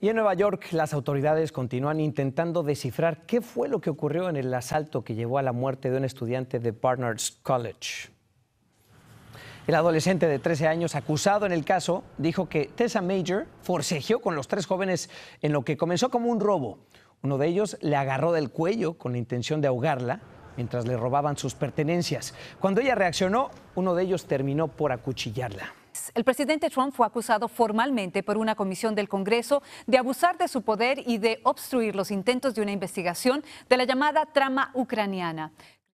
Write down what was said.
Y en Nueva York, las autoridades continúan intentando descifrar qué fue lo que ocurrió en el asalto que llevó a la muerte de un estudiante de Barnard's College. El adolescente de 13 años acusado en el caso dijo que Tessa Major forcejeó con los tres jóvenes en lo que comenzó como un robo. Uno de ellos le agarró del cuello con la intención de ahogarla mientras le robaban sus pertenencias. Cuando ella reaccionó, uno de ellos terminó por acuchillarla. El presidente Trump fue acusado formalmente por una comisión del Congreso de abusar de su poder y de obstruir los intentos de una investigación de la llamada trama ucraniana.